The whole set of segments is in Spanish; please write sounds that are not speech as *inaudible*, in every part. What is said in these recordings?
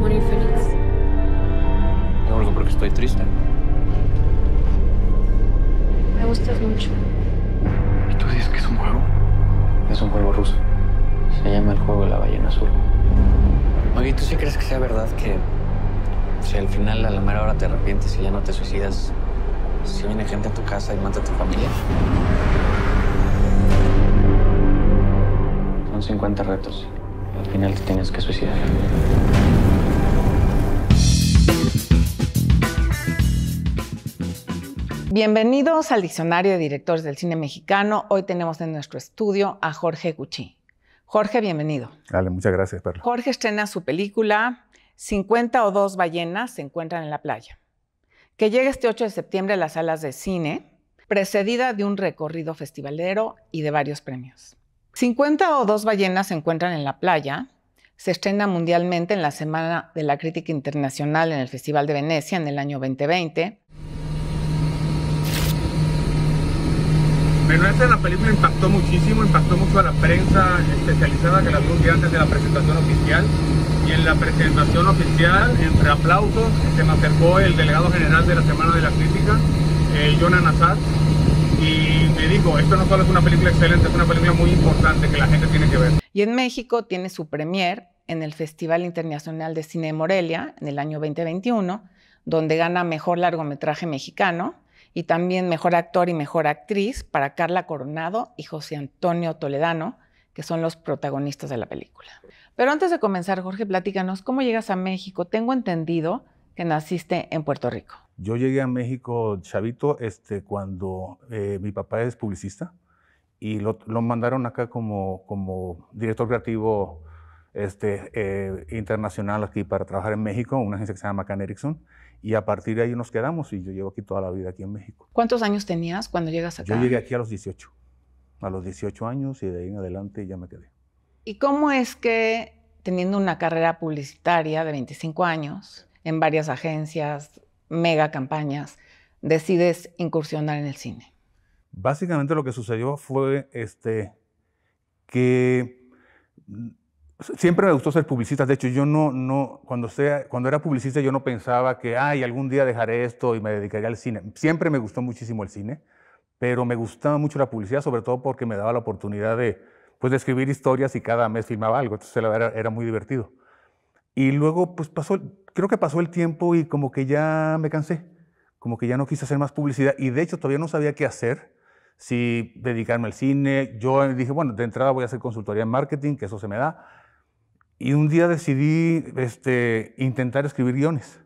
morir feliz. Yo creo que estoy triste. Me gustas mucho. ¿Y tú dices que es un juego? Es un juego ruso. Se llama el juego de la ballena azul. ¿y ¿tú sí crees que sea verdad que si al final a la mera hora te arrepientes y ya no te suicidas, si viene gente a tu casa y mata a tu familia? Son 50 retos. Al final te tienes que suicidar. Bienvenidos al Diccionario de Directores del Cine Mexicano. Hoy tenemos en nuestro estudio a Jorge Gucci. Jorge, bienvenido. Dale, muchas gracias, Perla. Jorge estrena su película 50 o dos ballenas se encuentran en la playa, que llega este 8 de septiembre a las salas de cine, precedida de un recorrido festivalero y de varios premios. 50 o dos ballenas se encuentran en la playa. Se estrena mundialmente en la Semana de la Crítica Internacional en el Festival de Venecia en el año 2020. esta la película impactó muchísimo, impactó mucho a la prensa especializada que la vio antes de la presentación oficial. Y en la presentación oficial, entre aplausos, se me acercó el delegado general de la Semana de la Crítica, eh, Jonan y me dijo, esto no solo es una película excelente, es una película muy importante que la gente tiene que ver. Y en México tiene su premier en el Festival Internacional de Cine de Morelia en el año 2021, donde gana Mejor Largometraje Mexicano y también mejor actor y mejor actriz para Carla Coronado y José Antonio Toledano, que son los protagonistas de la película. Pero antes de comenzar, Jorge, platícanos cómo llegas a México. Tengo entendido que naciste en Puerto Rico. Yo llegué a México, chavito, este, cuando eh, mi papá es publicista y lo, mandaron acá como, director creativo este, eh, internacional aquí para trabajar en México, una agencia que se llama Can Erickson. Y a partir de ahí nos quedamos y yo llevo aquí toda la vida aquí en México. ¿Cuántos años tenías cuando llegas acá? Yo llegué aquí a los 18, a los 18 años y de ahí en adelante ya me quedé. ¿Y cómo es que teniendo una carrera publicitaria de 25 años en varias agencias, mega campañas, decides incursionar en el cine? Básicamente lo que sucedió fue este, que Siempre me gustó ser publicista. De hecho, yo no, no cuando, era publicista, yo no pensaba que, ay, algún día dejaré esto y me dedicaría al cine. Siempre me gustó muchísimo el cine, pero me gustaba mucho la publicidad, sobre todo porque me daba la oportunidad de, pues, escribir historias y cada mes filmaba algo. Entonces era, era muy divertido. Y luego, pues pasó, creo que pasó el tiempo y como que ya me cansé, como que ya no quise hacer más publicidad. Y de hecho, todavía no sabía qué hacer si dedicarme al cine. Yo dije, bueno, de entrada voy a hacer consultoría en marketing, que eso se me da y un día decidí este, intentar escribir guiones.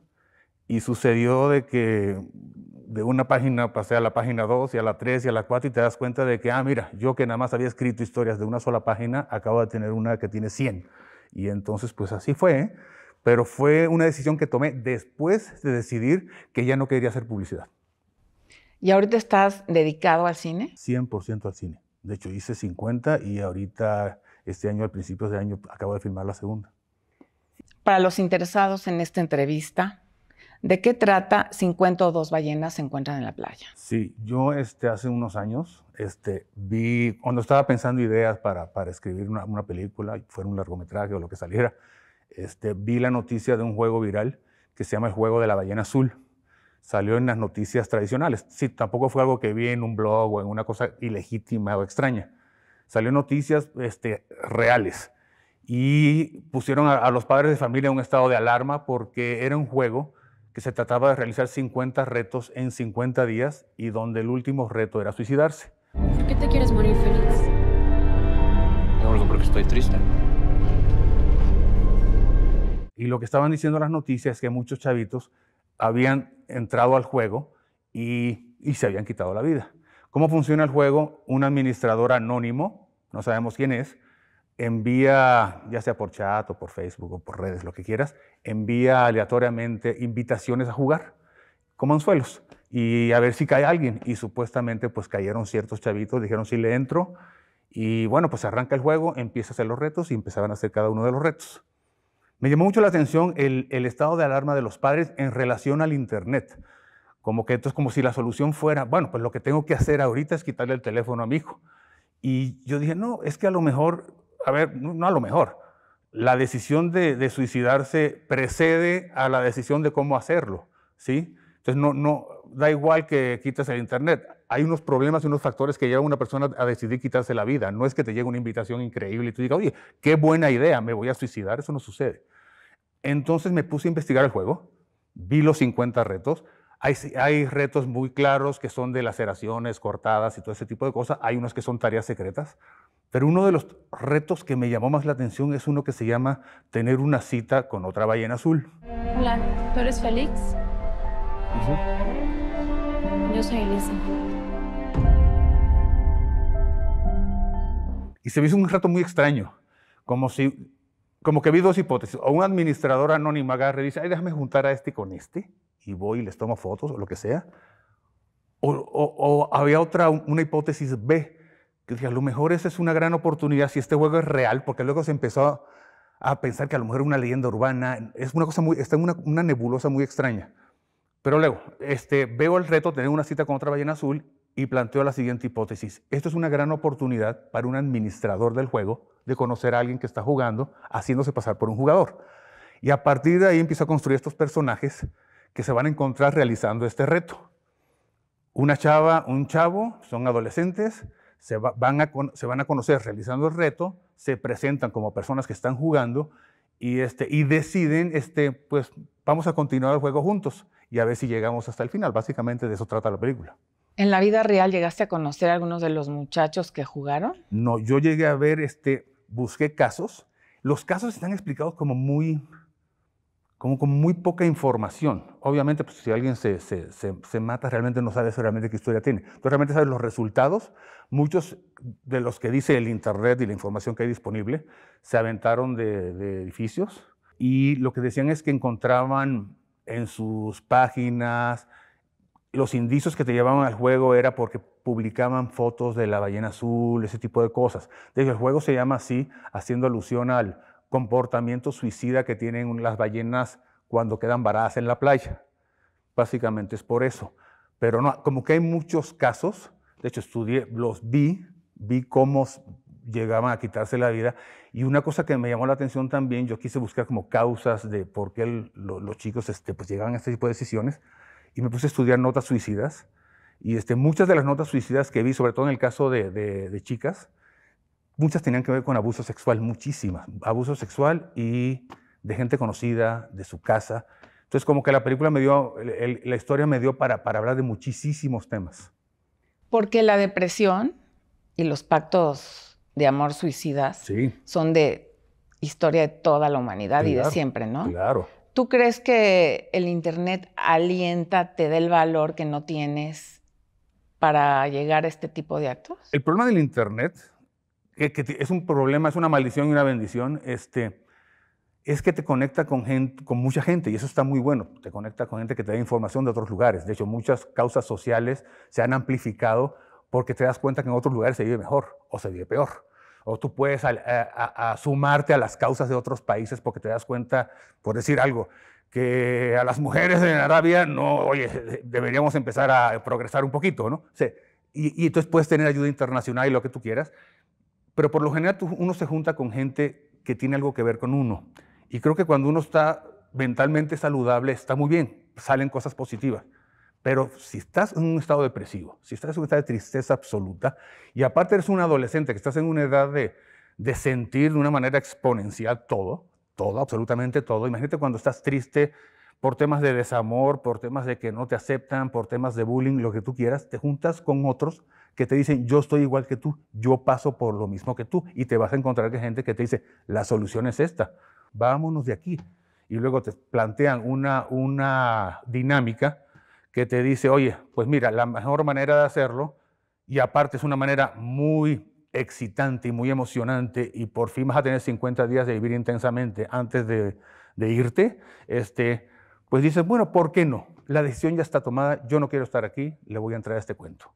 Y sucedió de que de una página pasé a la página 2 y a la 3 y a la 4 y te das cuenta de que, ah, mira, yo que nada más había escrito historias de una sola página, acabo de tener una que tiene 100. Y entonces, pues así fue. ¿eh? Pero fue una decisión que tomé después de decidir que ya no quería hacer publicidad. ¿Y ahorita estás dedicado al cine? 100% al cine. De hecho, hice 50 y ahorita este año, al principio de año, acabo de filmar la segunda. Para los interesados en esta entrevista, ¿de qué trata dos ballenas se encuentran en la playa? Sí, yo este, hace unos años este, vi, cuando estaba pensando ideas para, escribir una, película, fuera un largometraje o lo que saliera, este, vi la noticia de un juego viral que se llama el juego de la ballena azul salió en las noticias tradicionales. Sí, tampoco fue algo que vi en un blog o en una cosa ilegítima o extraña salió noticias este, reales y pusieron a, los padres de familia en un estado de alarma porque era un juego que se trataba de realizar 50 retos en 50 días y donde el último reto era suicidarse. ¿Por qué te quieres morir feliz? No, que estoy triste. Y lo que estaban diciendo las noticias es que muchos chavitos habían entrado al juego y se habían quitado la vida. ¿Cómo funciona el juego? Un administrador anónimo, no sabemos quién es, envía, ya sea por chat o por Facebook o por redes, lo que quieras, envía aleatoriamente invitaciones a jugar como anzuelos y a ver si cae alguien. Y supuestamente pues cayeron ciertos chavitos, dijeron si sí, le entro y bueno, pues arranca el juego, empieza a hacer los retos y empezaban a hacer cada uno de los retos. Me llamó mucho la atención el estado de alarma de los padres en relación al Internet. Como que entonces, como si la solución fuera, bueno, pues lo que tengo que hacer ahorita es quitarle el teléfono a mi hijo. Y yo dije, no, es que a lo mejor, a ver, no a lo mejor, la decisión de, de suicidarse precede a la decisión de cómo hacerlo, ¿sí? Entonces, no, no, da igual que quites el Internet. Hay unos problemas y unos factores que llevan a una persona a decidir quitarse la vida. No es que te llegue una invitación increíble y tú digas, oye, qué buena idea, me voy a suicidar. Eso no sucede. Entonces me puse a investigar el juego, vi los 50 retos, hay, retos muy claros que son de laceraciones, cortadas y todo ese tipo de cosas. Hay unos que son tareas secretas. Pero uno de los retos que me llamó más la atención es uno que se llama tener una cita con otra ballena azul. Hola, ¿tú eres Félix? Yo soy Elisa. Y se me hizo un rato muy extraño, como si, como que vi dos hipótesis. O una administrador anónima agarre y dice, ay, déjame juntar a este con este y voy y les tomo fotos o lo que sea. O, había otra, una hipótesis B, que dije, a lo mejor esa es una gran oportunidad si este juego es real, porque luego se empezó a pensar que a lo mejor era una leyenda urbana, es una cosa muy, está en una, nebulosa muy extraña. Pero luego, este, veo el reto de tener una cita con otra ballena azul y planteo la siguiente hipótesis. Esto es una gran oportunidad para un administrador del juego de conocer a alguien que está jugando, haciéndose pasar por un jugador. Y a partir de ahí empiezo a construir estos personajes que se van a encontrar realizando este reto. Una chava, un chavo, son adolescentes, se, van, a, se van a conocer realizando el reto, se presentan como personas que están jugando y, este, y deciden, este, pues vamos a continuar el juego juntos y a ver si llegamos hasta el final. Básicamente de eso trata la película. ¿En la vida real llegaste a conocer a algunos de los muchachos que jugaron? No, yo llegué a ver, este, busqué casos. Los casos están explicados como muy con muy poca información. Obviamente, pues, si alguien se, mata, realmente no sabes realmente qué historia tiene. Tú realmente sabes los resultados. Muchos de los que dice el Internet y la información que hay disponible se aventaron de, edificios y lo que decían es que encontraban en sus páginas los indicios que te llevaban al juego era porque publicaban fotos de la ballena azul, ese tipo de cosas. De el juego se llama así, haciendo alusión al comportamiento suicida que tienen las ballenas cuando quedan varadas en la playa. Básicamente es por eso. Pero no, como que hay muchos casos, de hecho estudié, los vi, vi cómo llegaban a quitarse la vida. Y una cosa que me llamó la atención también, yo quise buscar como causas de por qué los chicos este, pues llegaban a este tipo de decisiones y me puse a estudiar notas suicidas. Y este, muchas de las notas suicidas que vi, sobre todo en el caso de, de chicas, Muchas tenían que ver con abuso sexual, muchísimas. Abuso sexual y de gente conocida, de su casa. Entonces, como que la película me dio, la historia me dio para, hablar de muchísimos temas. Porque la depresión y los pactos de amor suicidas sí. son de historia de toda la humanidad y de siempre, ¿no? Claro. ¿Tú crees que el Internet alienta, te da el valor que no tienes para llegar a este tipo de actos? El problema del Internet es un problema, es una maldición y una bendición, este, es que te conecta con, gente, con mucha gente y eso está muy bueno. Te conecta con gente que te da información de otros lugares. De hecho, muchas causas sociales se han amplificado porque te das cuenta que en otros lugares se vive mejor o se vive peor. O tú puedes sumarte a las causas de otros países porque te das cuenta, por decir algo, que a las mujeres en Arabia no, oye, deberíamos empezar a progresar un poquito, ¿no? Sí. y entonces puedes tener ayuda internacional y lo que tú quieras pero por lo general uno se junta con gente que tiene algo que ver con uno. Y creo que cuando uno está mentalmente saludable, está muy bien, salen cosas positivas. Pero si estás en un estado depresivo, si estás en un estado de tristeza absoluta, y aparte eres un adolescente que estás en una edad de, de sentir de una manera exponencial todo, todo, absolutamente todo, imagínate cuando estás triste por temas de desamor, por temas de que no te aceptan, por temas de bullying, lo que tú quieras, te juntas con otros que te dicen, yo estoy igual que tú, yo paso por lo mismo que tú, y te vas a encontrar que gente que te dice, la solución es esta, vámonos de aquí. Y luego te plantean una, una dinámica que te dice, oye, pues mira, la mejor manera de hacerlo, y aparte es una manera muy excitante y muy emocionante, y por fin vas a tener 50 días de vivir intensamente antes de, de irte, este, pues dices, bueno, ¿por qué no? La decisión ya está tomada, yo no quiero estar aquí, le voy a entrar a este cuento.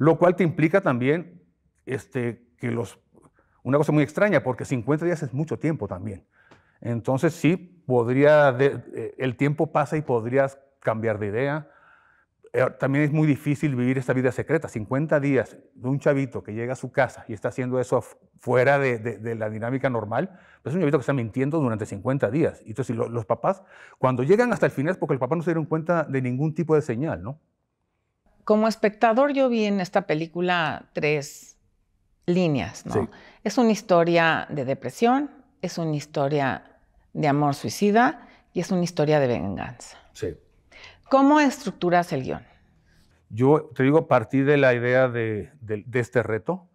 Lo cual te implica también este, que los... Una cosa muy extraña, porque 50 días es mucho tiempo también. Entonces sí, podría, eh, el tiempo pasa y podrías cambiar de idea. Eh, también es muy difícil vivir esta vida secreta. 50 días de un chavito que llega a su casa y está haciendo eso fuera de, la dinámica normal, pues es un chavito que está mintiendo durante 50 días. Entonces los, los papás, cuando llegan hasta el final es porque el papá no se dieron cuenta de ningún tipo de señal, ¿no? como espectador yo vi en esta película tres líneas, ¿no? Es una historia de depresión, es una historia de amor suicida y es una historia de venganza. Sí. ¿Cómo estructuras el guión? Yo te digo, partí de la idea de, este reto,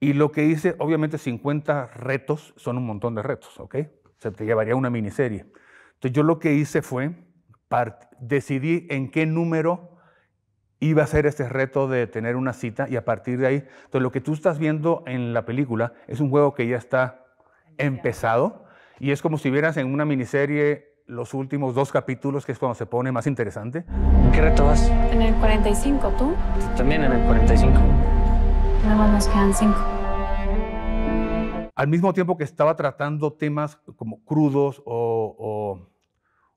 y lo que hice, obviamente 50 retos son un montón de retos, ¿ok? Se te llevaría una miniserie. Entonces yo lo que hice fue, decidí en qué número iba a ser este reto de tener una cita y a partir de ahí, entonces lo que tú estás viendo en la película es un juego que ya está empezado y es como si vieras en una miniserie los últimos dos capítulos, que es cuando se pone más interesante. ¿En qué reto vas? En el 45, ¿tú? También en el 45. Nada más nos quedan cinco. Al mismo tiempo que estaba tratando temas como crudos o, o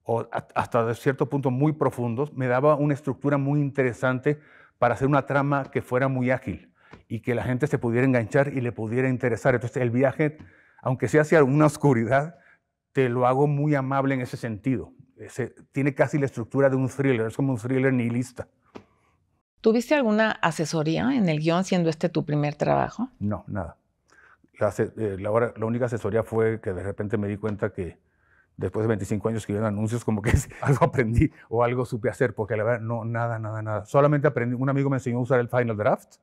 o hasta cierto punto muy profundos, me daba una estructura muy interesante para hacer una trama que fuera muy ágil y que la gente se pudiera enganchar y le pudiera interesar. Entonces el viaje, aunque sea hacia una oscuridad, te lo hago muy amable en ese sentido. tiene casi la estructura de un thriller, es como un thriller nihilista. ¿Tuviste alguna asesoría en el guión siendo este tu primer trabajo? No, nada. la eh, única asesoría fue que de repente me di cuenta que después de 25 años escribiendo anuncios, como que *laughs* algo aprendí o algo supe hacer, porque la verdad, no, nada, nada, nada. Solamente aprendí, un amigo me enseñó a usar el Final Draft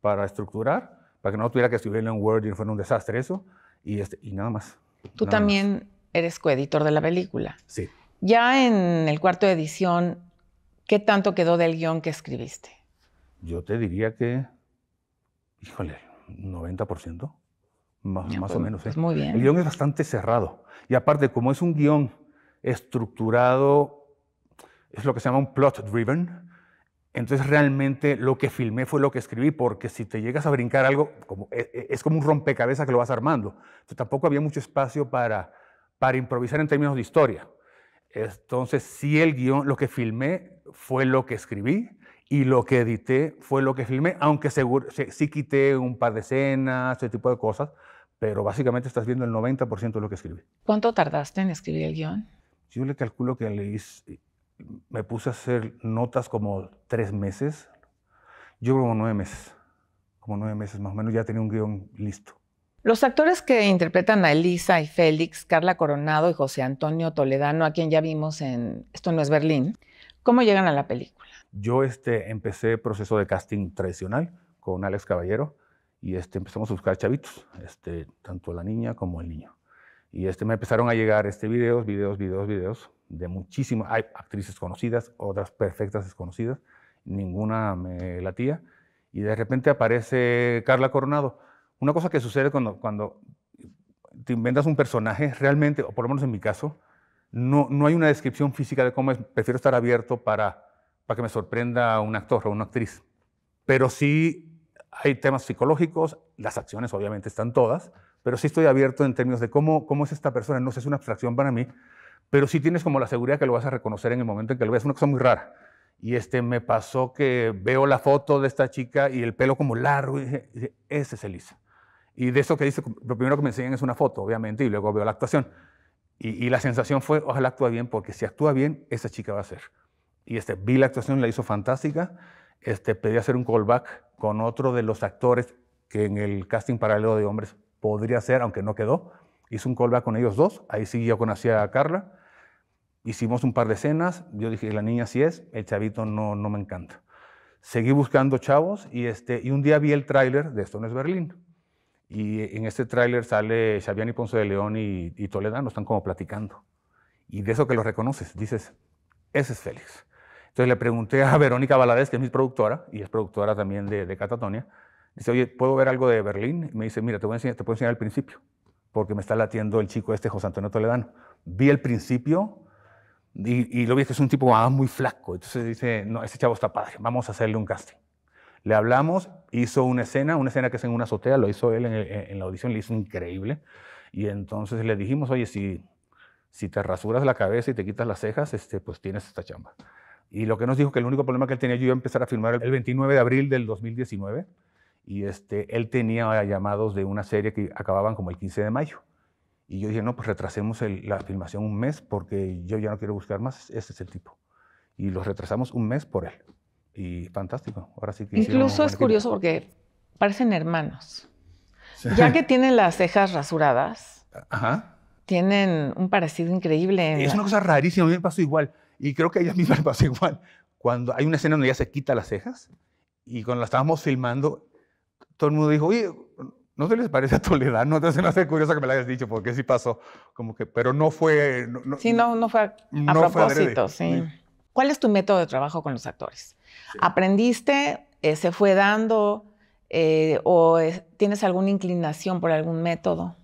para estructurar, para que no tuviera que escribirlo en Word y fuera un desastre eso, y, este, y nada más. Tú también eres coeditor de la película. Sí. Ya en el cuarto de edición, ¿qué tanto quedó del guión que escribiste? Yo te diría que, híjole, 90% más, o menos. ¿eh? Pues el guión es bastante cerrado. Y aparte, como es un guión estructurado, es lo que se llama un plot driven, entonces realmente lo que filmé fue lo que escribí, porque si te llegas a brincar algo, como, e, e, es como un rompecabezas que lo vas armando. Entonces tampoco había mucho espacio para, para improvisar en términos de historia. Entonces sí el guión, lo que filmé fue lo que escribí y lo que edité fue lo que filmé, aunque seguro, sí quité un par de escenas, ese tipo de cosas, pero básicamente estás viendo el 90% de lo que escribí. ¿Cuánto tardaste en escribir el guión? Yo le calculo que le me puse a hacer notas como tres meses, yo como nueve meses, como nueve meses más o menos, ya tenía un guión listo. Los actores que interpretan a Elisa y Félix, Carla Coronado y José Antonio Toledano, a quien ya vimos en Esto no es Berlín, ¿cómo llegan a la película? Yo este, empecé proceso de casting tradicional con Alex Caballero y este, empezamos a buscar chavitos, este, tanto la niña como el niño. Y este, me empezaron a llegar este, videos, videos, videos, videos de muchísimas, hay actrices conocidas, otras perfectas desconocidas, ninguna me latía. Y de repente aparece Carla Coronado. Una cosa que sucede cuando, cuando te inventas un personaje, realmente, o por lo menos en mi caso, no, no hay una descripción física de cómo es. Prefiero estar abierto para, para que me sorprenda un actor o una actriz. Pero sí hay temas psicológicos, las acciones obviamente están todas, pero sí estoy abierto en términos de cómo, cómo es esta persona, no sé, es una abstracción para mí, pero sí tienes como la seguridad que lo vas a reconocer en el momento en que lo veas, una cosa muy rara. Y este, me pasó que veo la foto de esta chica y el pelo como largo, y dije, ese es Elisa. Y de eso que dice, lo primero que me enseñan es una foto, obviamente, y luego veo la actuación. Y, la sensación fue, ojalá actúe bien, porque si actúa bien, esa chica va a ser. Y este, vi la actuación, la hizo fantástica, este, pedí hacer un callback con otro de los actores que en el casting paralelo de hombres podría ser, aunque no quedó. Hice un callback con ellos dos, ahí sí yo conocía a Carla. Hicimos un par de escenas, yo dije, la niña sí es, el chavito no, no me encanta. Seguí buscando chavos y, este, y un día vi el tráiler de Esto no es Berlín. Y en este tráiler sale Xavián y Ponce de León y, y Toledano, están como platicando. Y de eso que lo reconoces, dices, ese es Félix. Entonces le pregunté a *laughs* Verónica Valadez, que es mi productora y es productora también de, Catatonia. Dice, oye, ¿puedo ver algo de Berlín? Y me dice, mira, te, voy a enseñar, puedo enseñar el principio, porque me está latiendo el chico este, José Antonio Toledano. Vi el principio y, lo vi que es un tipo ah, muy flaco. Entonces dice, no, ese chavo está padre, vamos a hacerle un casting. Le hablamos, hizo una escena, una escena que es en una azotea, lo hizo él en, la audición, le hizo increíble. Y entonces le dijimos, oye, si, si te rasuras la cabeza y te quitas las cejas, este, pues tienes esta chamba. Y lo que nos dijo que el único problema que él tenía, yo iba a empezar a filmar el 29 de abril del 2019 y este, él tenía llamados de una serie que acababan como el 15 de mayo. Y yo dije, no, pues retrasemos la filmación un mes porque yo ya no quiero buscar más, ese es el tipo. Y los retrasamos un mes por él. Y fantástico, ahora sí Incluso es curioso porque parecen hermanos. Ya que *laughs* tienen las cejas rasuradas, Ajá. tienen un parecido increíble. es una cosa rarísima, a mí me pasó igual. Y creo que a ella *laughs* misma le pasó igual. Cuando hay una escena donde ella se quita las cejas y cuando la estábamos filmando, todo el mundo dijo, oye, ¿no te les parece a Toledad? *laughs* No te me hace curiosa que me la hayas dicho, porque sí pasó. Como que, pero no fue... sí, no, fue a, propósito, sí. ¿Cuál es tu método de trabajo con los actores? ¿Aprendiste? Eh, ¿Se fue dando? Eh, ¿O tienes alguna inclinación por algún método?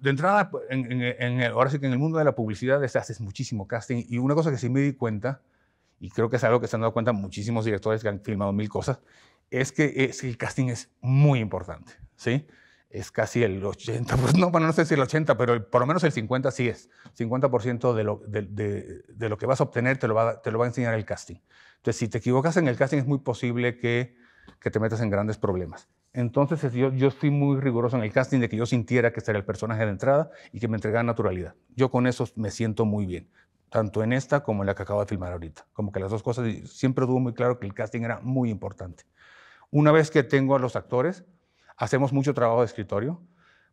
de entrada, pues, en, ahora sí que en el mundo de la publicidad se haces muchísimo casting y una cosa que sí me di cuenta, y creo que es algo que se han dado cuenta muchísimos directores que han filmado mil cosas, es que, el casting es muy importante, ¿sí? Es casi el 80, pues no, bueno, no sé si el 80, pero por lo menos el 50 sí es. 50% de lo, lo que vas a obtener te lo va, a enseñar el casting. Entonces, si te equivocas en el casting, es muy posible que, que te metas en grandes problemas. Entonces yo, yo estoy muy riguroso en el casting de que yo sintiera que sería el personaje de entrada y que me entregara naturalidad. Yo con eso me siento muy bien, tanto en esta como en la que acabo de filmar ahorita. Como que las dos cosas, siempre estuvo muy claro que el casting era muy importante. Una vez que tengo a los actores, hacemos mucho trabajo de escritorio,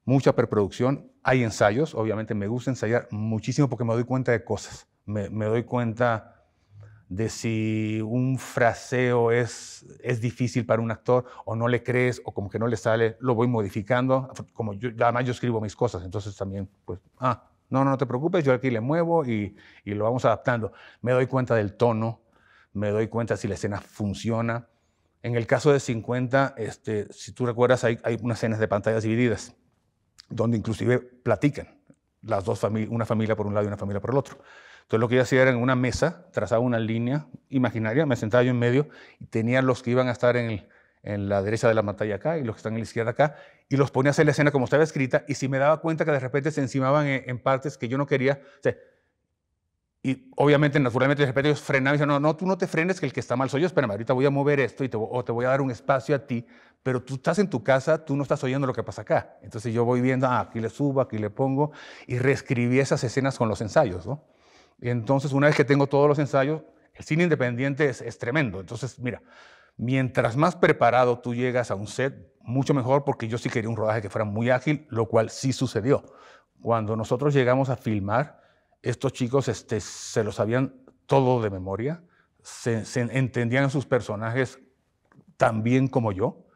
mucha preproducción, hay ensayos, obviamente me gusta ensayar muchísimo porque me doy cuenta de cosas, me doy cuenta de si un fraseo es, difícil para un actor o no le crees o como que no le sale, lo voy modificando. Como además yo escribo mis cosas, entonces también, pues, ah, no, no, te preocupes, yo aquí le muevo y, lo vamos adaptando. Me doy cuenta del tono, me doy cuenta si la escena funciona. En el caso de 50, este, si tú recuerdas, hay, hay unas escenas de pantallas divididas, donde inclusive platican las dos una familia por un lado y una familia por el otro. Entonces lo que yo hacía era en una mesa, trazaba una línea imaginaria, me sentaba yo en medio y tenía los que iban a estar en, el, en la derecha de la pantalla acá y los que están en la izquierda acá y los ponía a hacer la escena como estaba escrita y si me daba cuenta que de repente se encimaban en, partes que yo no quería, y obviamente, naturalmente, de repente ellos frenaban y decían, no, no, tú no te frenes, que el que está mal soy yo, espérame, ahorita voy a mover esto y te, o te voy a dar un espacio a ti, pero tú estás en tu casa, tú no estás oyendo lo que pasa acá. Entonces yo voy viendo, ah, aquí le subo, aquí le pongo, y reescribí esas escenas con los ensayos, ¿no? entonces, una vez que tengo todos los ensayos, el cine independiente es, tremendo. Entonces, mira, mientras más preparado tú llegas a un set, mucho mejor, porque yo sí quería un rodaje que fuera muy ágil, lo cual sí sucedió. Cuando nosotros llegamos a filmar, estos chicos este, se lo sabían todo de memoria, se, entendían a sus personajes tan bien como yo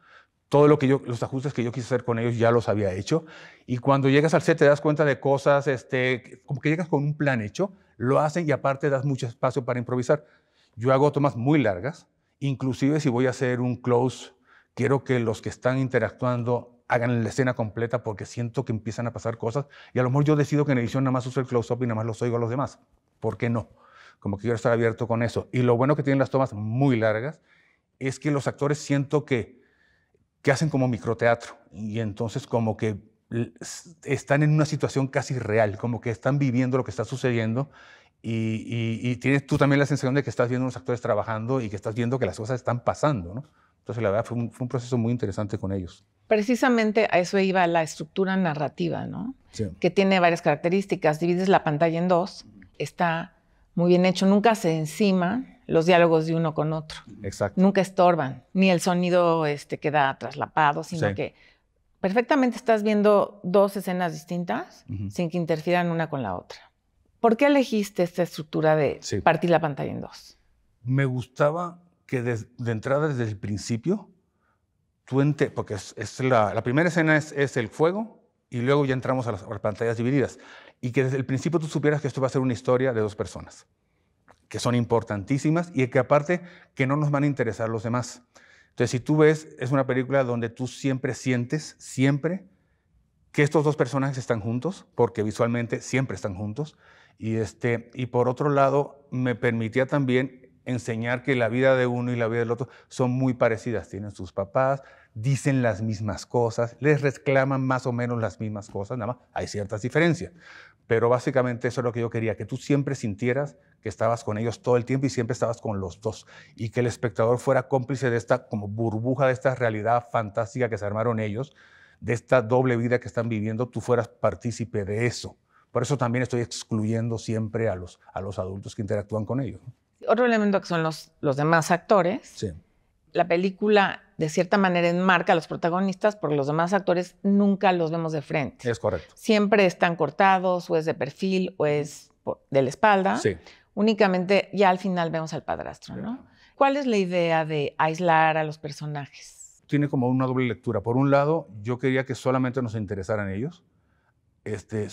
todo lo que yo, los ajustes que yo quise hacer con ellos ya los había hecho. Y cuando llegas al set te das cuenta de cosas, este, como que llegas con un plan hecho, lo hacen y aparte das mucho espacio para improvisar. Yo hago tomas muy largas, inclusive si voy a hacer un close, quiero que los que están interactuando hagan la escena completa porque siento que empiezan a pasar cosas y a lo mejor yo decido que en edición nada más uso el close-up y nada más los oigo a los demás. ¿Por qué no? Como que quiero estar abierto con eso. Y lo bueno que tienen las tomas muy largas es que los actores siento que que hacen como microteatro y entonces como que están en una situación casi real, como que están viviendo lo que está sucediendo y, tienes tú también la sensación de que estás viendo unos actores trabajando y que estás viendo que las cosas están pasando, ¿no? Entonces la verdad fue un, fue un proceso muy interesante con ellos. Precisamente a eso iba la estructura narrativa, ¿no? Que tiene varias características. Divides la pantalla en dos, está muy bien hecho, nunca se encima, los diálogos de uno con otro. Exacto. Nunca estorban, ni el sonido este, queda traslapado, sino que perfectamente estás viendo dos escenas distintas sin que interfieran una con la otra. ¿Por qué elegiste esta estructura de partir la pantalla en dos? Me gustaba que de, entrada desde el principio, tú ente, porque es, la, primera escena es, el fuego y luego ya entramos a las pantallas divididas, y que desde el principio tú supieras que esto va a ser una historia de dos personas que son importantísimas y que aparte que no nos van a interesar los demás. Entonces, si tú ves, es una película donde tú siempre sientes, siempre, que estos dos personajes están juntos, porque visualmente siempre están juntos. Y, este, y por otro lado, me permitía también enseñar que la vida de uno y la vida del otro son muy parecidas. Tienen sus papás, dicen las mismas cosas, les reclaman más o menos las mismas cosas, nada más hay ciertas diferencias. Pero básicamente eso es lo que yo quería, que tú siempre sintieras que estabas con ellos todo el tiempo y siempre estabas con los dos. Y que el espectador fuera cómplice de esta como burbuja, de esta realidad fantástica que se armaron ellos, de esta doble vida que están viviendo, tú fueras partícipe de eso. Por eso también estoy excluyendo siempre a los, a los adultos que interactúan con ellos. Otro elemento que son los, los demás actores. Sí la película de cierta manera enmarca a los protagonistas porque los demás actores nunca los vemos de frente. Es correcto. Siempre están cortados o es de perfil o es de la espalda. Sí. Únicamente ya al final vemos al padrastro, ¿no? ¿Cuál es la idea de aislar a los personajes? Tiene como una doble lectura. Por un lado, yo quería que solamente nos interesaran ellos. Este,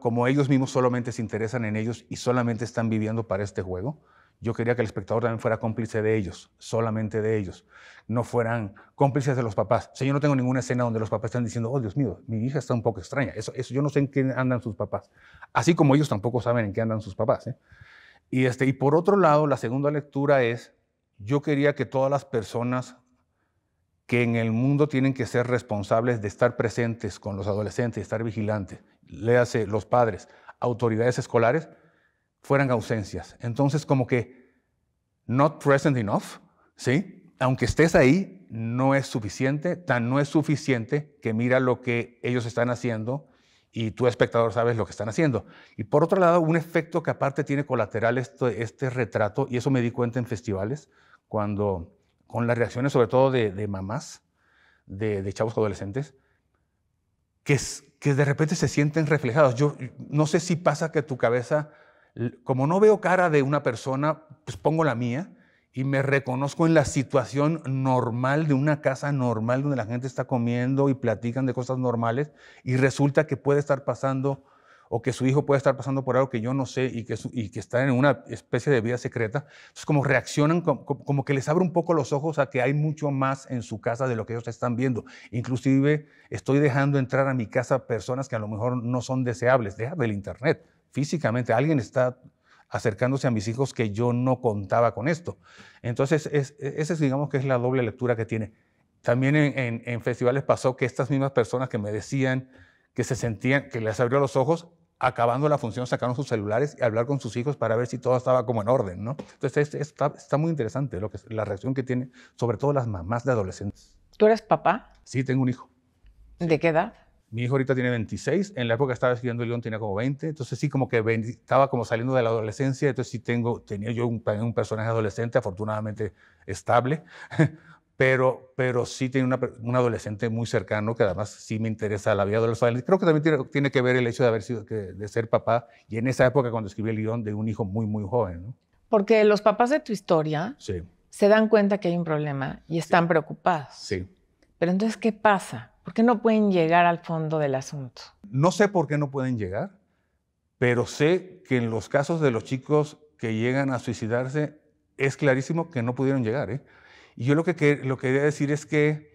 como ellos mismos solamente se interesan en ellos y solamente están viviendo para este juego. Yo quería que el espectador también fuera cómplice de ellos, solamente de ellos. No fueran cómplices de los papás. O yo no tengo ninguna escena donde los papás están diciendo, oh Dios mío, mi hija está un poco extraña. Eso, eso yo no sé en qué andan sus papás. Así como ellos tampoco saben en qué andan sus papás. ¿eh? Y, este, y por otro lado, la segunda lectura es, yo quería que todas las personas que en el mundo tienen que ser responsables de estar presentes con los adolescentes, estar vigilantes, léase los padres, autoridades escolares, fueran ausencias. Entonces, como que not present enough, ¿sí? Aunque estés ahí, no es suficiente, tan no es suficiente que mira lo que ellos están haciendo y tú, espectador, sabes lo que están haciendo. Y por otro lado, un efecto que aparte tiene colateral este, este retrato, y eso me di cuenta en festivales, cuando con las reacciones sobre todo de, mamás, de, de, chavos adolescentes, que, que de repente se sienten reflejados. Yo no sé si pasa que tu cabeza como no veo cara de una persona, pues pongo la mía y me reconozco en la situación normal de una casa normal donde la gente está comiendo y platican de cosas normales y resulta que puede estar pasando o que su hijo puede estar pasando por algo que yo no sé y que, está en una especie de vida secreta. Entonces, pues como reaccionan, como, como, que les abre un poco los ojos a que hay mucho más en su casa de lo que ellos están viendo. Inclusive estoy dejando entrar a mi casa personas que a lo mejor no son deseables, deja del Internet físicamente. Alguien está acercándose a mis hijos que yo no contaba con esto. Entonces, es, esa es, digamos que es la doble lectura que tiene. También en, festivales pasó que estas mismas personas que me decían que se sentían, que les abrió los ojos, acabando la función sacaron sus celulares y hablar con sus hijos para ver si todo estaba como en orden, ¿no? Entonces, está, muy interesante lo que, la reacción que tiene, sobre todo las mamás de adolescentes. ¿Tú eres papá? Sí, tengo un hijo. ¿De qué edad? mi hijo ahorita tiene 26, en la época que estaba escribiendo el guión tenía como 20, entonces sí, como que estaba como saliendo de la adolescencia, entonces sí tengo, tenía yo un, personaje adolescente, afortunadamente estable, *laughs* pero, pero sí tenía un adolescente muy cercano que además sí me interesa la vida de los padres Creo que también tiene, que ver el hecho de haber sido, de ser papá, y en esa época cuando escribí el guión de un hijo muy, muy joven. Porque los papás de tu historia sí. se dan cuenta que hay un problema y están preocupados. Sí. Pero entonces, ¿qué pasa? ¿Por qué no pueden llegar al fondo del asunto? No sé por qué no pueden llegar, pero sé que en los casos de los chicos que llegan a suicidarse, es clarísimo que no pudieron llegar. ¿eh? Y yo lo que, lo quería decir es que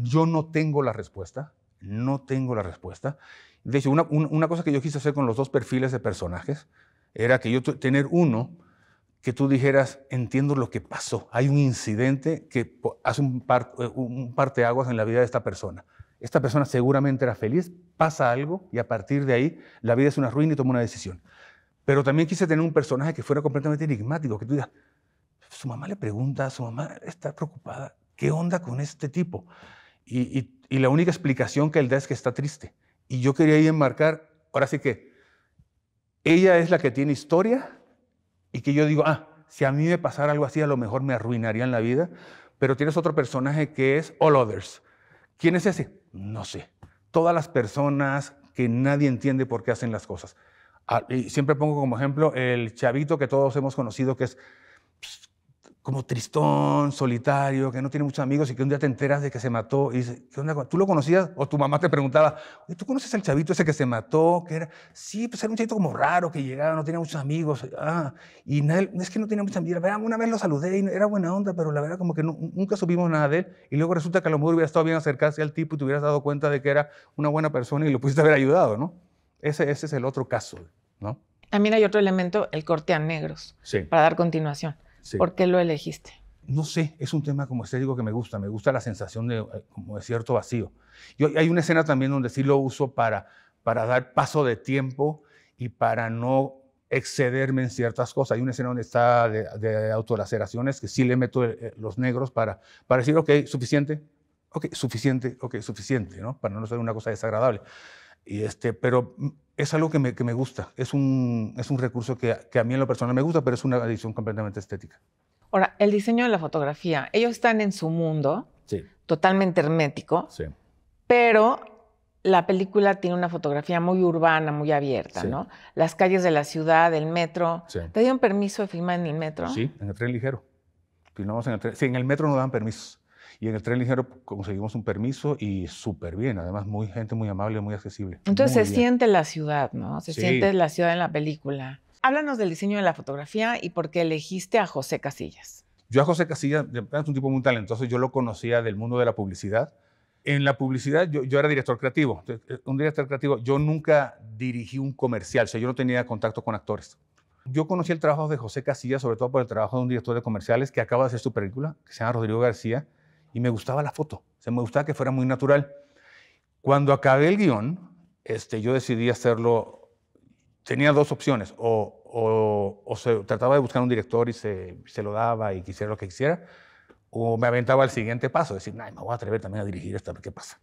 yo no tengo la respuesta, no tengo la respuesta. De hecho, una, cosa que yo quise hacer con los dos perfiles de personajes era que yo tener uno que tú dijeras, entiendo lo que pasó, hay un incidente que hace un, parte eh, un parteaguas en la vida de esta persona esta persona seguramente era feliz, pasa algo y a partir de ahí la vida es una ruina y toma una decisión. Pero también quise tener un personaje que fuera completamente enigmático, que tú digas, su mamá le pregunta, su mamá está preocupada, ¿qué onda con este tipo? Y, y la única explicación que él da es que está triste. Y yo quería ahí enmarcar, ahora sí que, ella es la que tiene historia y que yo digo, ah, si a mí me pasara algo así, a lo mejor me arruinarían la vida, pero tienes otro personaje que es All Others. ¿Quién es ese? no sé, todas las personas que nadie entiende por qué hacen las cosas. Ah, y siempre pongo como ejemplo el chavito que todos hemos conocido que es como tristón, solitario, que no tiene muchos amigos y que un día te enteras de que se mató y ¿qué onda? ¿Tú lo conocías? O tu mamá te preguntaba, ¿tú conoces al chavito ese que se mató? era, sí, pues era un chavito como raro que llegaba, no tenía muchos amigos. Ah, y es que no tenía mucha amigos. Una vez lo saludé y era buena onda, pero la verdad como que nunca supimos nada de él. Y luego resulta que a lo mejor hubiera estado bien acercarse al tipo y te hubieras dado cuenta de que era una buena persona y lo pudiste haber ayudado, ¿no? Ese, ese es el otro caso, ¿no? También ah, hay otro elemento, el corte a negros, sí. para dar continuación. ¿Por qué lo elegiste? No sé, es un tema como estético que me gusta, me gusta la sensación de, eh, como de cierto vacío. Yo, hay una escena también donde sí lo uso para, para dar paso de tiempo y para no excederme en ciertas cosas. Hay una escena donde está de, autolaceraciones que sí le meto eh, eh, los negros para, para decir, ok, suficiente, ok, suficiente, ok, suficiente, ¿no? Para no ser una cosa desagradable. Y este, pero es algo que me, que me gusta, es un, es un recurso que, que, a mí en lo personal me gusta, pero es una edición completamente estética. Ahora, el diseño de la fotografía, ellos están en su mundo, sí. totalmente hermético, sí. pero la película tiene una fotografía muy urbana, muy abierta, ¿no? Las calles de la ciudad, el metro. ¿Te dieron permiso de filmar en el metro? Sí, en el tren ligero. en el Sí, en el metro no dan permisos. Y en el tren ligero conseguimos un permiso y súper bien, además muy gente muy amable, muy accesible. Entonces se siente la ciudad, ¿no? Se siente la ciudad en la película. Háblanos del diseño de la fotografía y por qué elegiste a José Casillas. Yo a José Casillas, es un tipo muy talentoso, yo lo conocía del mundo de la publicidad. En la publicidad yo, yo era director creativo. Eh, un director creativo, yo nunca dirigí un comercial, o sea, yo no tenía contacto con actores. Yo conocí el trabajo de José Casillas, sobre todo por el trabajo de un director de comerciales que acaba de hacer su película, que se llama Rodrigo García, y me gustaba la foto, se me gustaba que fuera muy natural. Cuando acabé el guión, este, yo decidí hacerlo, tenía dos opciones, o, se, trataba de buscar un director y se, lo daba y quisiera lo que quisiera, o me aventaba al siguiente paso, decir, no, me voy a atrever también a dirigir esta, ¿qué pasa?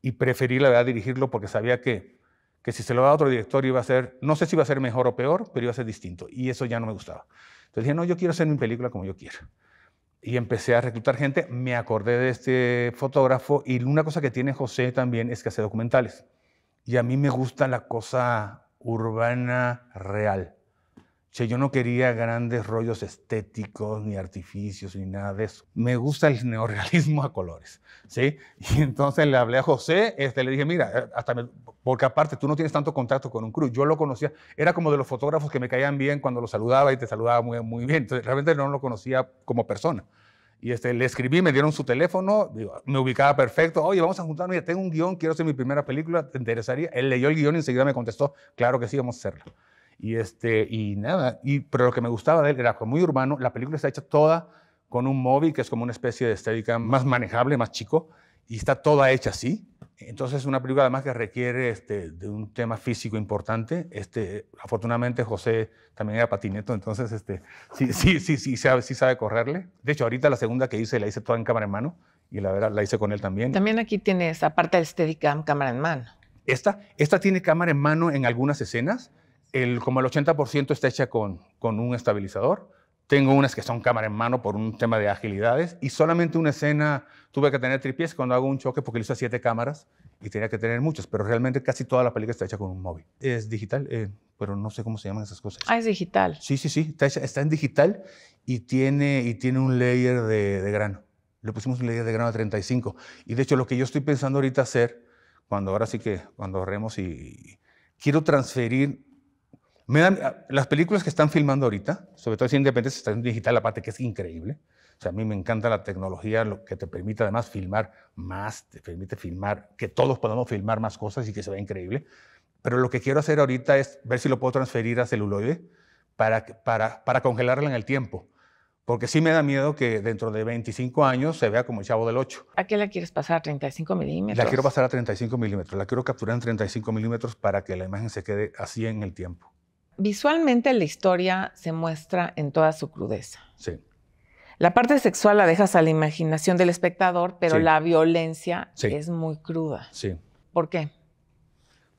Y preferí, la verdad, dirigirlo porque sabía que, que si se lo daba a otro director iba a ser, no sé si iba a ser mejor o peor, pero iba a ser distinto, y eso ya no me gustaba. Entonces dije, no, yo quiero hacer mi película como yo quiero y empecé a reclutar gente, me acordé de este fotógrafo y una cosa que tiene José también es que hace documentales. Y a mí me gusta la cosa urbana real sea, yo no quería grandes rollos estéticos, ni artificios, ni nada de eso. Me gusta el neorrealismo a colores, ¿sí? *laughs* Y entonces le hablé a José, este, le dije, mira, hasta porque aparte tú no tienes tanto contacto con un crew. Yo lo conocía, era como de los fotógrafos que me caían bien cuando lo saludaba y te saludaba muy, muy bien. Entonces realmente no lo conocía como persona. Y este, le escribí, me dieron su teléfono, me ubicaba perfecto. Oye, vamos a juntarnos, ya tengo un guión, quiero hacer mi primera película, ¿te interesaría? Él leyó el guión y enseguida me contestó, claro que sí, vamos a hacerla. Y, este, y nada, y, pero lo que me gustaba de él era muy urbano, la película está hecha toda con un móvil que es como una especie de Steadicam más manejable, más chico, y está toda hecha así. Entonces es una película además que requiere este, de un tema físico importante. Este, afortunadamente José también era patineto, entonces este, sí, sí, sí, sí, sabe, sabe correrle. De hecho, ahorita la segunda que hice la hice toda en cámara en mano y la verdad la hice con él también. También aquí tiene esa parte del Steadicam, cámara en mano. Esta, esta tiene cámara en mano en algunas escenas, el, como el 80% está hecha con, con un estabilizador. Tengo unas que son cámara en mano por un tema de agilidades y solamente una escena tuve que tener tripies cuando hago un choque porque hizo siete cámaras y tenía que tener muchas, pero realmente casi toda la película está hecha con un móvil. Es digital, eh, pero no sé cómo se llaman esas cosas. Ah, es digital. Sí, sí, sí, está, está en digital y tiene, y tiene un layer de, de, grano. Le pusimos un layer de grano a 35. Y de hecho lo que yo estoy pensando ahorita hacer, cuando ahora sí que, cuando ahorremos y quiero transferir Ah, las películas que están filmando ahorita, sobre todo si independientes, está en digital, aparte que es increíble. O sea, a mí me encanta la tecnología, lo que te permite además filmar más, te permite filmar, que todos podamos filmar más cosas y que se vea increíble. Pero lo que quiero hacer ahorita es ver si lo puedo transferir a celuloide para, para, para congelarla en el tiempo. Porque sí me da miedo que dentro de 25 años se vea como el chavo del 8. ¿A qué la quieres pasar? ¿A ¿35 milímetros? La quiero pasar a 35 milímetros. La quiero capturar en 35 milímetros para que la imagen se quede así en el tiempo. Visualmente la historia se muestra en toda su crudeza. Sí. La parte sexual la dejas a la imaginación del espectador, pero la violencia es muy cruda. Sí. ¿Por qué?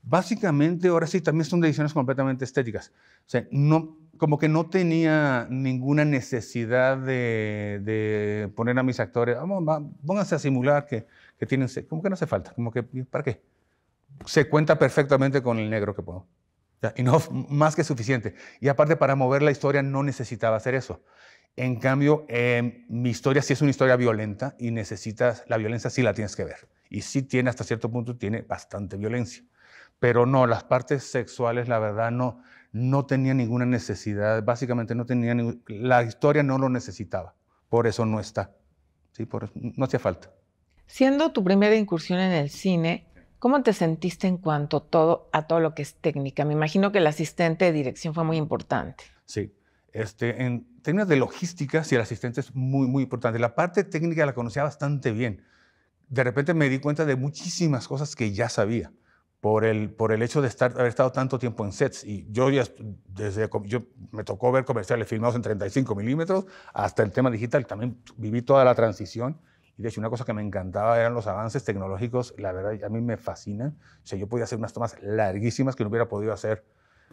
Básicamente, ahora sí, también son decisiones completamente estéticas. O sea, no, como que no tenía ninguna necesidad de, poner a mis actores, vamos, pónganse a simular que, que tienen, como que no hace falta, como que, ¿para qué? Se cuenta perfectamente con el negro que puedo y no *laughs* más que suficiente. Y aparte, para mover la historia no necesitaba hacer eso. En cambio, em, mi historia sí es una historia violenta y necesitas, la violencia sí la tienes que ver. Y sí tiene, hasta cierto punto, tiene bastante violencia. Pero no, las partes sexuales, la verdad, no, no tenía ninguna necesidad. Básicamente no tenía, la historia no lo necesitaba. Por eso no está. Sí, por, no hacía falta. Siendo tu primera incursión en el cine, ¿Cómo te sentiste en cuanto todo, a todo lo que es técnica? Me imagino que el asistente de dirección fue muy importante. Sí. Este, en términos de logística, sí, el asistente es muy, muy importante. La parte técnica la conocía bastante bien. De repente me di cuenta de muchísimas cosas que ya sabía por el, por el hecho de estar, haber estado tanto tiempo en sets. Y yo ya, desde, yo me tocó ver comerciales filmados en 35 milímetros, hasta el tema digital, también viví toda la transición. Y de hecho, una cosa que me encantaba eran los avances tecnológicos, la verdad, a mí me fascinan. O sea, yo podía hacer unas tomas larguísimas que no hubiera podido hacer.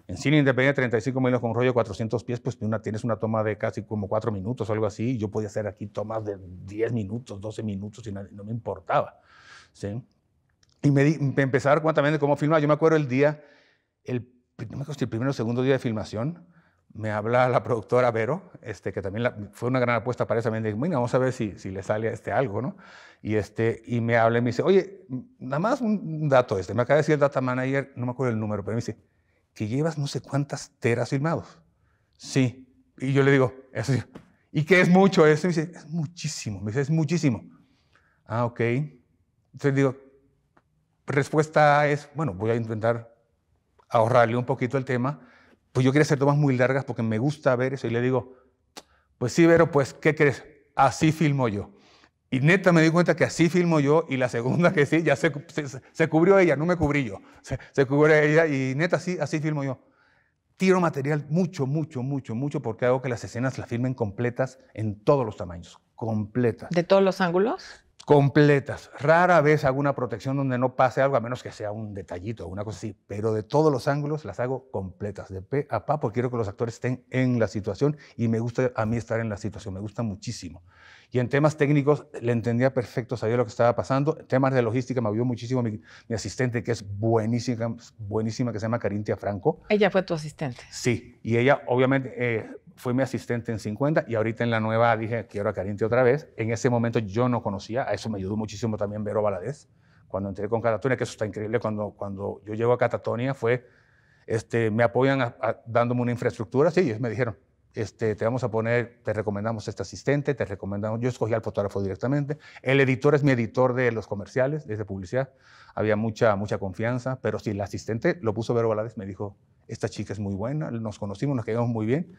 En cine independiente, 35 minutos con rollo 400 pies, pues tienes una toma de casi como 4 minutos o algo así. Yo podía hacer aquí tomas de 10 minutos, 12 minutos y no, me importaba. ¿sí? Y me, di, me también de cómo filmaba. Yo me acuerdo el día, el, no me acuerdo, el primero o segundo día de filmación, me habla la productora Vero, este, que también fue una gran apuesta para eso, también dije, mira, vamos a ver si, si le sale este algo, ¿no? Y, este, y me habla y me dice, oye, nada más un dato este, me acaba de decir el data manager, no me acuerdo el número, pero me dice, que llevas no sé cuántas teras firmados, Sí. Y yo le digo, eso ¿Y qué es mucho eso? Y me dice, es muchísimo, me dice, es muchísimo. Ah, ok. Entonces digo, respuesta es, bueno, voy a intentar ahorrarle un poquito el tema pues yo quiero hacer tomas muy largas porque me gusta ver eso. Y le digo, pues sí, Vero, pues, ¿qué crees? Así filmo yo. Y neta me di cuenta que así filmo yo y la segunda que sí, ya se, cubrió ella, no me cubrí yo. Se, se, cubrió ella y neta sí, así filmo yo. Tiro material mucho, mucho, mucho, mucho porque hago que las escenas las filmen completas en todos los tamaños, completas. ¿De todos los ángulos? completas. Rara vez hago una protección donde no pase algo, a menos que sea un detallito o una cosa así, pero de todos los ángulos las hago completas, de pe a pa, porque quiero que los actores estén en la situación y me gusta a mí estar en la situación, me gusta muchísimo. Y en temas técnicos le entendía perfecto, sabía lo que estaba pasando. En temas de logística me ayudó muchísimo mi, asistente, que es buenísima, buenísima, que se llama Carintia Franco. Ella fue tu asistente. Sí, y ella obviamente... Eh, fue mi asistente en 50 y ahorita en la nueva dije, quiero a caliente otra vez. En ese momento yo no conocía, a eso me ayudó muchísimo también Vero Valadez, cuando entré con Catatonia, que eso está increíble, cuando, cuando yo llego a Catatonia fue, este, me apoyan dándome una infraestructura, sí, ellos me dijeron, este, te vamos a poner, te recomendamos este asistente, te recomendamos, yo escogí al fotógrafo directamente, el editor es mi editor de los comerciales, desde publicidad, había mucha, mucha confianza, pero si el asistente lo puso Vero Valadez, me dijo, esta chica es muy buena, nos conocimos, nos quedamos muy bien,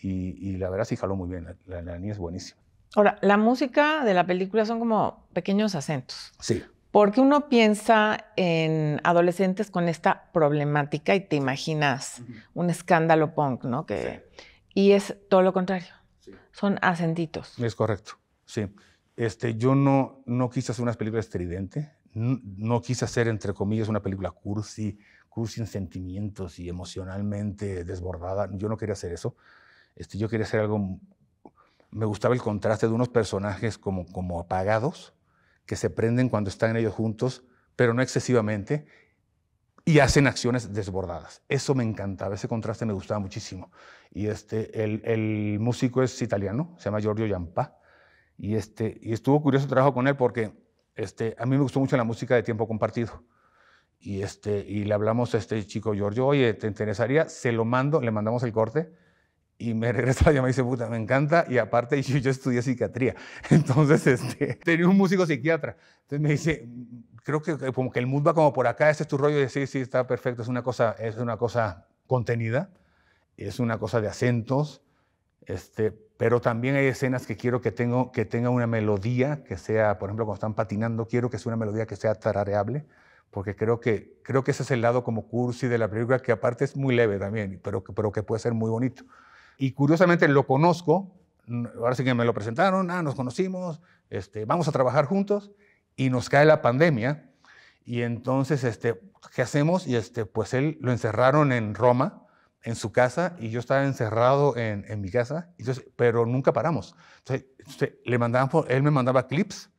y, la verdad sí jaló muy bien, la, niña es buenísima. Ahora, la música de la película son como pequeños acentos. Sí. Porque uno piensa en adolescentes con esta problemática y te imaginas un escándalo punk, ¿no? Que, Y es todo lo contrario. Sí. Son acentitos. Es correcto, sí. Este, yo no, no quise hacer una película estridente, no quise hacer, entre comillas, una película cursi, cursi en sentimientos y emocionalmente desbordada. Yo no quería hacer eso este, yo quería hacer algo, me gustaba el contraste de unos personajes como, apagados, que se prenden cuando están ellos juntos, pero no excesivamente, y hacen acciones desbordadas. Eso me encantaba, ese contraste me gustaba muchísimo. Y este, el, músico es italiano, se llama Giorgio Giampa, y, este, y estuvo curioso el trabajo con él porque este, a mí me gustó mucho la música de tiempo compartido. Y, este, y le hablamos a este chico Giorgio, oye, ¿te interesaría? Se lo mando, le mandamos el corte y me *laughs* regresaba y me dice, puta, me encanta. Y aparte, *laughs* yo, yo estudié psiquiatría. *laughs* Entonces, este, tenía un músico psiquiatra. Entonces me dice, creo que como que el mood va como por acá, ese es tu rollo. de sí, sí, está perfecto. Es una cosa, es una cosa contenida. Es una cosa de acentos. Este, pero también hay escenas que quiero que, tengo, que tenga una melodía que sea, por ejemplo, cuando están patinando, quiero que sea una melodía que sea tarareable porque creo que, creo que ese es el lado como cursi de la película, que aparte es muy leve también, pero, pero que puede ser muy bonito. Y curiosamente lo conozco, ahora sí que me lo presentaron, ah, nos conocimos, este, vamos a trabajar juntos y nos cae la pandemia. Y entonces, este, ¿qué hacemos? Y este, pues él lo encerraron en Roma, en su casa, y yo estaba encerrado en, mi casa, pero nunca paramos. Entonces, le mandaban, él me mandaba clips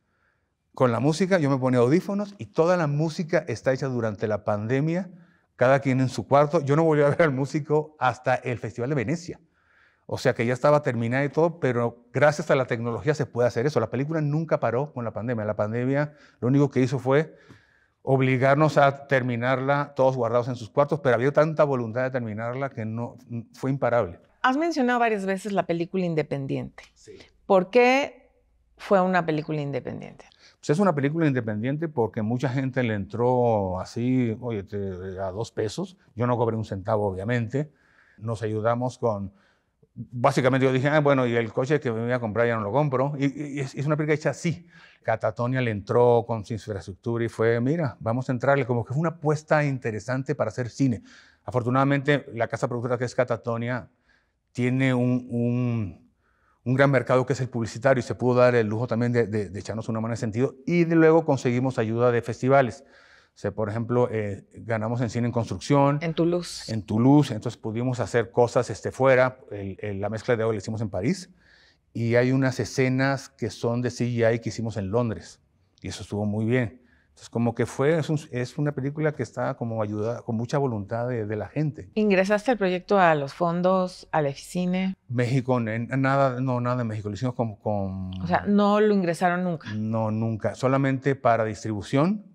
con la música, yo me ponía audífonos y toda la música está hecha durante la pandemia, cada quien en su cuarto. Yo no volví a ver al músico hasta el Festival de Venecia. O sea que ya estaba terminada y todo, pero gracias a la tecnología se puede hacer eso. La película nunca paró con la pandemia. La pandemia lo único que hizo fue obligarnos a terminarla todos guardados en sus cuartos, pero había tanta voluntad de terminarla que no fue imparable. Has mencionado varias veces la película independiente. Sí. ¿Por qué fue una película independiente? Pues es una película independiente porque mucha gente le entró así, oye, a dos pesos. Yo no cobré un centavo, obviamente. Nos ayudamos con básicamente yo dije, ah, bueno, y el coche que me voy a comprar ya no lo compro. Y, es, una película hecha así. Catatonia le entró con su infraestructura y fue, mira, vamos a entrarle. Como que fue una apuesta interesante para hacer cine. Afortunadamente, la casa productora que es Catatonia tiene un, un, un gran mercado que es el publicitario y se pudo dar el lujo también de, echarnos una mano en sentido. Y luego conseguimos ayuda de festivales. O sea, por ejemplo, eh, ganamos en cine en construcción. En Toulouse. En Toulouse, entonces pudimos hacer cosas este, fuera. la mezcla de hoy la hicimos en París. Y hay unas escenas que son de CGI que hicimos en Londres. Y eso estuvo muy bien. Entonces, como que fue, es, es una película que está como ayudada, con mucha voluntad de, la gente. ¿Ingresaste el proyecto a los fondos, al Eficine? México, nada, no, nada de México, lo hicimos con, con... O sea, no lo ingresaron nunca. No, nunca, solamente para distribución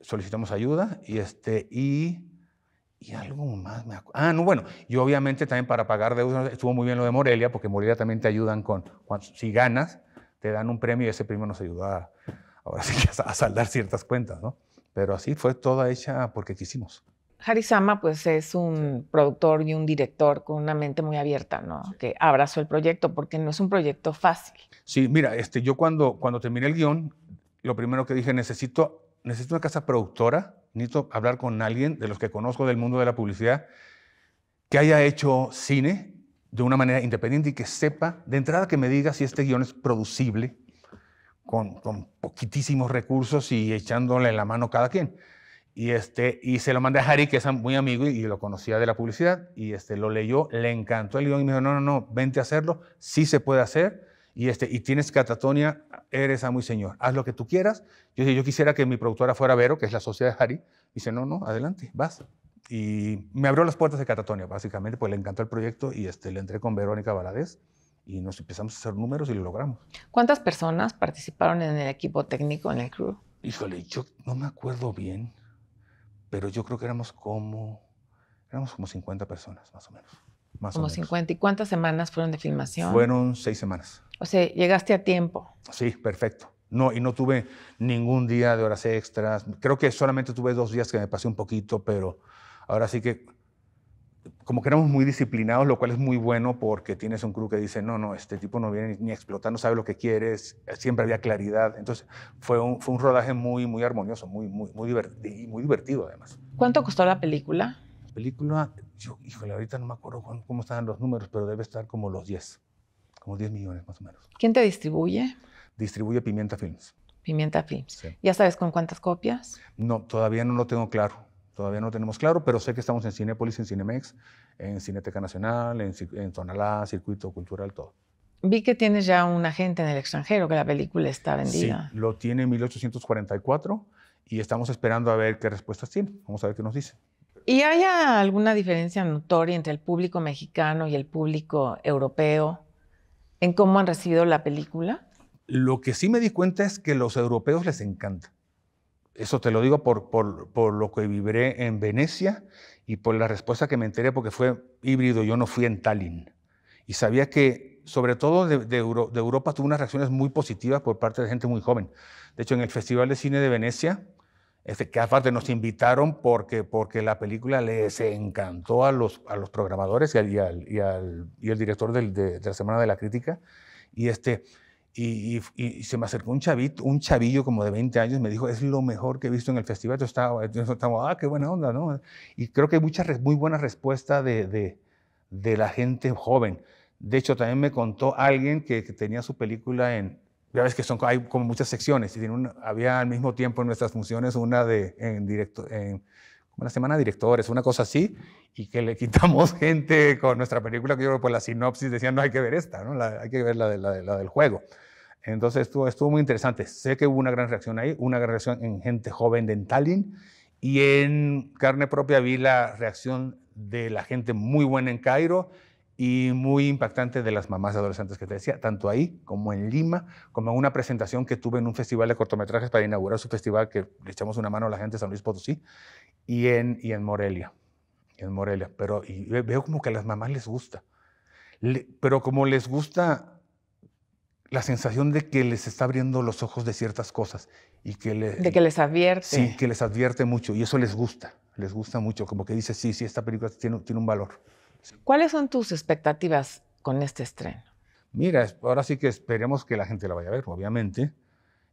solicitamos ayuda y, este, y, y algo más. Me ah, no, bueno, Yo obviamente también para pagar deudas estuvo muy bien lo de Morelia, porque Morelia también te ayudan con, si ganas, te dan un premio y ese premio nos ayuda a, ahora sí a saldar ciertas cuentas, ¿no? Pero así fue toda hecha porque quisimos. Harisama pues es un productor y un director con una mente muy abierta, ¿no? Que abrazó el proyecto porque no es un proyecto fácil. Sí, mira, este, yo cuando, cuando terminé el guión, lo primero que dije, necesito necesito una casa productora, necesito hablar con alguien de los que conozco del mundo de la publicidad que haya hecho cine de una manera independiente y que sepa, de entrada que me diga si este guión es producible con, poquitísimos recursos y echándole la mano cada quien. Y, este, y se lo mandé a Harry, que es muy amigo y, lo conocía de la publicidad, y este, lo leyó, le encantó el guión y me dijo, no, no, no, vente a hacerlo, sí se puede hacer, y, este, y tienes catatonia, eres amo y señor. Haz lo que tú quieras. Yo, yo quisiera que mi productora fuera Vero, que es la sociedad de Harry. Dice, no, no, adelante, vas. Y me abrió las puertas de catatonia, básicamente, pues le encantó el proyecto y este, le entré con Verónica Valadez y nos empezamos a hacer números y lo logramos. ¿Cuántas personas participaron en el equipo técnico, en el crew? Híjole, yo no me acuerdo bien, pero yo creo que éramos como, éramos como 50 personas, más o menos como 50. ¿Y cuántas semanas fueron de filmación? Fueron seis semanas. O sea, llegaste a tiempo. Sí, perfecto. No, y no tuve ningún día de horas extras. Creo que solamente tuve dos días que me pasé un poquito, pero ahora sí que como que éramos muy disciplinados, lo cual es muy bueno porque tienes un crew que dice, no, no, este tipo no viene ni explotar, no sabe lo que quieres, siempre había claridad. Entonces fue un, fue un rodaje muy, muy armonioso, muy, muy, muy, divertido, muy divertido además. ¿Cuánto costó la película? película, yo, híjole, ahorita no me acuerdo cómo estaban los números, pero debe estar como los 10, como 10 millones más o menos. ¿Quién te distribuye? Distribuye Pimienta Films. Pimienta Films. ¿Ya sabes con cuántas copias? No, todavía no lo tengo claro. Todavía no lo tenemos claro, pero sé que estamos en Cinépolis, en Cinemex, en Cineteca Nacional, en, en Tonalá, Circuito Cultural, todo. Vi que tienes ya un agente en el extranjero, que la película está vendida. Sí, lo tiene en 1844 y estamos esperando a ver qué respuestas tiene. Vamos a ver qué nos dice. ¿Y hay alguna diferencia notoria entre el público mexicano y el público europeo en cómo han recibido la película? Lo que sí me di cuenta es que los europeos les encanta. Eso te lo digo por, por, lo que vibré en Venecia y por la respuesta que me enteré porque fue híbrido, yo no fui en Tallinn. Y sabía que, sobre todo de, de Europa, tuvo unas reacciones muy positivas por parte de gente muy joven. De hecho, en el Festival de Cine de Venecia, este, que aparte nos invitaron porque, porque la película les encantó a los, a los programadores y al, y el director de, la Semana de la Crítica. Y, este, y, se me acercó un chavito, un chavillo como de 20 años, me dijo, es lo mejor que he visto en el festival. Yo estaba, ah, qué buena onda, ¿no? Y creo que hay muchas, muy buena respuesta de, la gente joven. De hecho, también me contó alguien que tenía su película en, ya ves que son, hay como muchas secciones, y había al mismo tiempo en nuestras funciones una de, en directo, en, como la semana de directores, una cosa así, y que le *laughs* quitamos gente con nuestra película, que yo creo que por la sinopsis decían, no hay que ver esta, ¿no? hay que ver la, de, la, del juego. Entonces estuvo, estuvo muy interesante. Sé que hubo una gran reacción ahí, una gran reacción en gente joven de Tallinn, y en carne propia vi la reacción de la gente muy buena en Cairo, y muy impactante de las mamás adolescentes que te decía, tanto ahí como en Lima, como en una presentación que tuve en un festival de cortometrajes para inaugurar su festival, que le echamos una mano a la gente de San Luis Potosí, y en, y en Morelia. en Morelia. Pero y veo como que a las mamás les gusta. pero como les gusta la sensación de que les está abriendo los ojos de ciertas cosas y que le, de que les advierte. Sí, que les advierte mucho y eso les gusta, les gusta mucho, como que dice, sí, sí, esta película tiene, tiene un valor. ¿Cuáles son tus expectativas con este estreno? Mira, ahora sí que esperemos que la gente la vaya a ver, obviamente.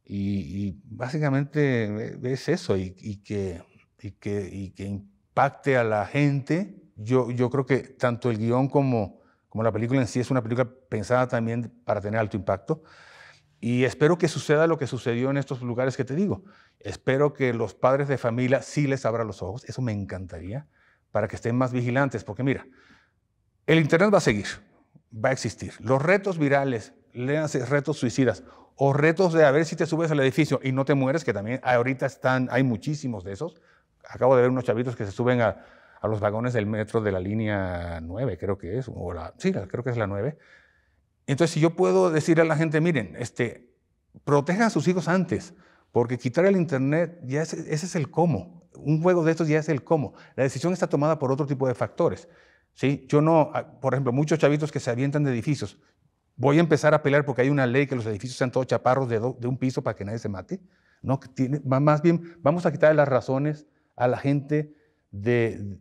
Y, básicamente eh, es eso, y, que, y, que, impacte a la gente. Yo, yo creo que tanto el guión como, como la película en sí es una película pensada también para tener alto impacto. Y espero que suceda lo que sucedió en estos lugares que te digo. Espero que los padres de familia sí les abra los ojos, eso me encantaría, para que estén más vigilantes, porque mira, el Internet va a seguir, va a existir. Los retos virales, léanse retos suicidas o retos de a ver si te subes al edificio y no te mueres, que también ahorita están, hay muchísimos de esos. Acabo de ver unos chavitos que se suben a, los vagones del metro de la línea 9, creo que es, o la, sí, creo que es la 9. Entonces, si yo puedo decir a la gente, miren, este, protejan a sus hijos antes, porque quitar el Internet, ya ese es el cómo. Un juego de estos ya es el cómo. La decisión está tomada por otro tipo de factores. Yo no, ah, por ejemplo, muchos chavitos que se avientan de edificios, voy a empezar a pelear porque hay una ley que los edificios sean todos chaparros de, un piso para que nadie se mate. No, tiene, más bien vamos a quitarle las razones a la gente de,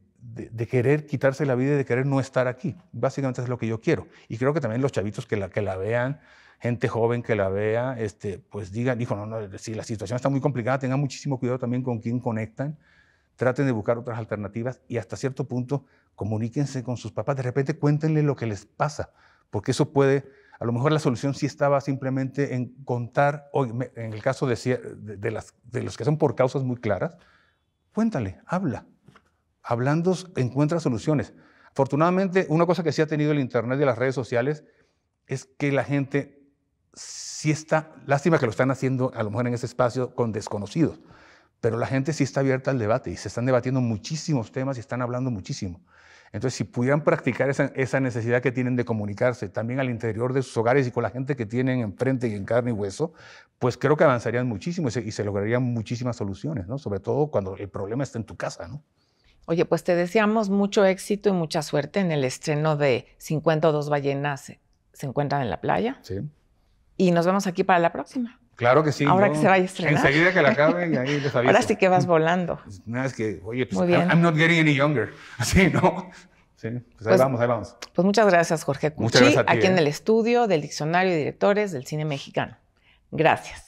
querer quitarse la vida y de querer no estar aquí. Básicamente es lo que yo quiero. Y creo que también los chavitos que la, vean, gente joven que la vea, este, pues digan, dijo, no, no, si la situación está muy complicada, tengan muchísimo cuidado también con quién conectan, traten de buscar otras alternativas y hasta cierto punto comuníquense con sus papás, de repente cuéntenle lo que les pasa, porque eso puede, a lo mejor la solución sí estaba simplemente en contar, o en el caso de, de los que son por causas muy claras, cuéntale, habla. Hablando encuentra soluciones. Afortunadamente, una cosa que sí ha tenido el Internet y las redes sociales es que la gente sí está, lástima que lo están haciendo a lo mejor en ese espacio con desconocidos, pero la gente sí está abierta al debate y se están debatiendo muchísimos temas y están hablando muchísimo. Entonces, si pudieran practicar esa, necesidad que tienen de comunicarse también al interior de sus hogares y con la gente que tienen enfrente y en carne y hueso, pues creo que avanzarían muchísimo y se, lograrían muchísimas soluciones, ¿no? Sobre todo cuando el problema está en tu casa, ¿no? Oye, pues te deseamos mucho éxito y mucha suerte en el estreno de 52 ballenas eh, se encuentran en la playa. Sí. Y nos vemos aquí para la próxima. Claro que sí. Ahora que se vaya a estrenar. Enseguida que la *laughs* acabe y ahí les aviso. Ahora sí que vas volando. *laughs* es que, oye, pues, Muy bien. I'm not getting any younger. Así, *laughs* ¿no? Sí, pues, ahí pues, vamos, ahí vamos. Pues muchas gracias, Jorge Cuchi, muchas gracias aquí en ¿eh? el estudio del Diccionario de Directores del Cine Mexicano. Gracias.